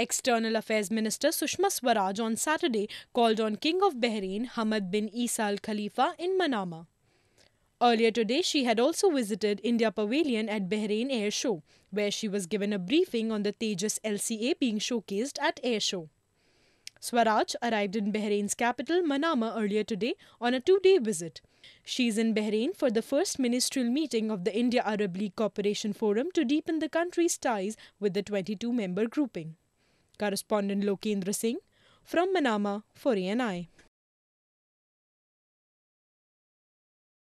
External Affairs Minister Sushma Swaraj on Saturday called on King of Bahrain Hamad bin Isa Al Khalifa in Manama. Earlier today, she had also visited India Pavilion at Bahrain Air Show, where she was given a briefing on the Tejas LCA being showcased at Air Show. Swaraj arrived in Bahrain's capital, Manama, earlier today on a two day visit. She is in Bahrain for the first ministerial meeting of the India Arab League Cooperation Forum to deepen the country's ties with the 22 member grouping. Correspondent Lokendra Singh from Manama for ENI.